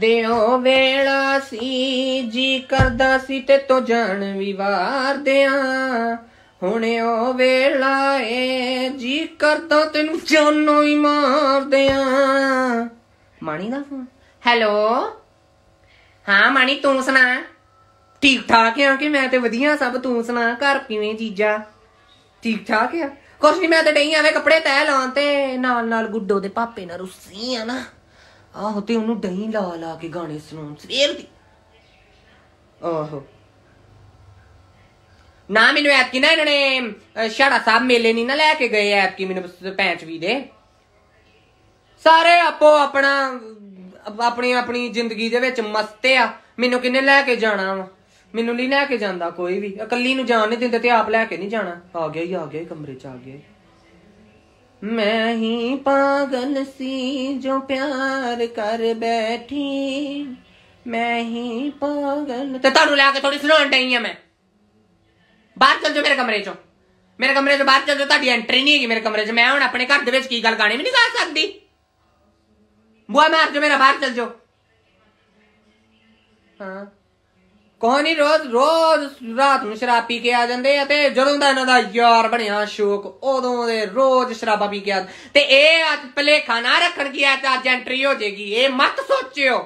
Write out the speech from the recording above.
ਦਿਓ ਵੇਲਾ ਸੀ ਜੀ ਕਰਦਾ ਸੀ ਤੇ ਤੋ ਜਾਣ ਦਿਆਂ ਹੁਣ ਉਹ ਵੇਲਾ ਏ ਜੀ ਕਰਦਾ ਤੈਨੂੰ ਜਾਨੋਂ ਹੀ ਮਾਰਦਿਆਂ ਮਾਣੀ ਦਾ ਫੋਨ ਹੈਲੋ ਹਾਂ ਮਾਣੀ ਤੂੰ ਸੁਣਾ ਠੀਕ ਠਾਕ ਆ ਕਿ ਮੈਂ ਤੇ ਵਧੀਆ ਸਭ ਤੂੰ ਸੁਣਾ ਘਰ ਕਿਵੇਂ ਜੀਜਾ ਠੀਕ ਠਾਕ ਆ ਕੁਛ ਨਹੀਂ ਮੈਂ ਤੇ ਡਈ ਆਵੇਂ ਕੱਪੜੇ ਤੈ ਲਾਉਣ ਤੇ ਨਾਲ ਨਾਲ ਗੁੱਡੋ ਦੇ ਪਾਪੇ ਨਾਲ ਰੁੱਸੀ ਆ ਨਾ ਆਹੋ ਤੇ ਉਹਨੂੰ ਦਹੀਂ ਲਾ ਲਾ ਕੇ ਗਾਣੇ ਸੁਣਾਉਣ ਸਵੇਰ ਦੀ ਆਹੋ ਨਾ ਮੈਨੂੰ ਐਪ ਕੀ ਨਾ ਇਹਨਾਂ ਨੇ ਸ਼ਾੜਾ ਸਾਹਿਬ ਮੇਲੇ ਨਹੀਂ ਨਾ ਲੈ ਕੇ ਗਏ ਐਪ ਕੀ ਮੈਨੂੰ ਪੈਂਚ ਵੀ ਦੇ ਸਾਰੇ ਆਪੋ ਆਪਣਾ ਆਪਣੀ ਆਪਣੀ ਜ਼ਿੰਦਗੀ ਦੇ ਵਿੱਚ ਮਸਤ ਆ ਮੈਨੂੰ ਕਿੰਨੇ ਲੈ ਕੇ ਜਾਣਾ ਵਾ ਮੈਨੂੰ ਨਹੀਂ ਲੈ ਕੇ ਜਾਂਦਾ ਕੋਈ ਵੀ ਇਕੱਲੀ ਨੂੰ ਜਾਣ ਨਹੀਂ ਦਿੰਦੇ ਤੇ ਆਪ ਲੈ ਕੇ ਨਹੀਂ ਜਾਣਾ ਆ ਗਿਆ ਹੀ ਆ ਗਿਆ ਕਮਰੇ ਚ ਆ ਗਿਆ मैं ही पागल सी जो प्यार कर बैठी मैं ही पागल तो थानू लिया के थोड़ी सुनान डई हां मैं बाहर चल जाओ मेरे कमरे चो मेरे कमरे चो बाहर चल जाओ ਤੁਹਾਡੀ ਐਂਟਰੀ ਨਹੀਂ ਹੈਗੀ ਮੇਰੇ ਕਮਰੇ ਚ ਮੈਂ ਹੁਣ ਆਪਣੇ ਘਰ ਦੇ ਵਿੱਚ ਕੀ ਗੱਲ ਗਾਣੀ ਵੀ ਨਹੀਂ ਗਾ ਸਕਦੀ ਬੁਆ ਮਾਰ ਜੋ ਮੇਰਾ ਬਾਹਰ ਚਲ ਜਾਓ ਕੋਹਨੀ ਰੋਜ਼ ਰੋਜ਼ ਰਾਤ ਨੂੰ ਸ਼ਰਾਬ ਪੀ ਕੇ ਆ ਜਾਂਦੇ ਆ ਤੇ ਜਦੋਂ ਦਾ ਇਹਨਾਂ ਦਾ ਯਾਰ ਬਣਿਆ ਸ਼ੋਕ ਉਦੋਂ ਦੇ ਰੋਜ਼ ਸ਼ਰਾਬਾ ਪੀ ਕੇ ਆ ਤੇ ਇਹ ਅੱਜ ਭਲੇਖਾ ਨਾ ਰੱਖਣ ਕੀ ਅੱਜ ਜੈਂਟਰੀ ਹੋ ਜੇਗੀ ਇਹ ਮਤ ਸੋਚਿਓ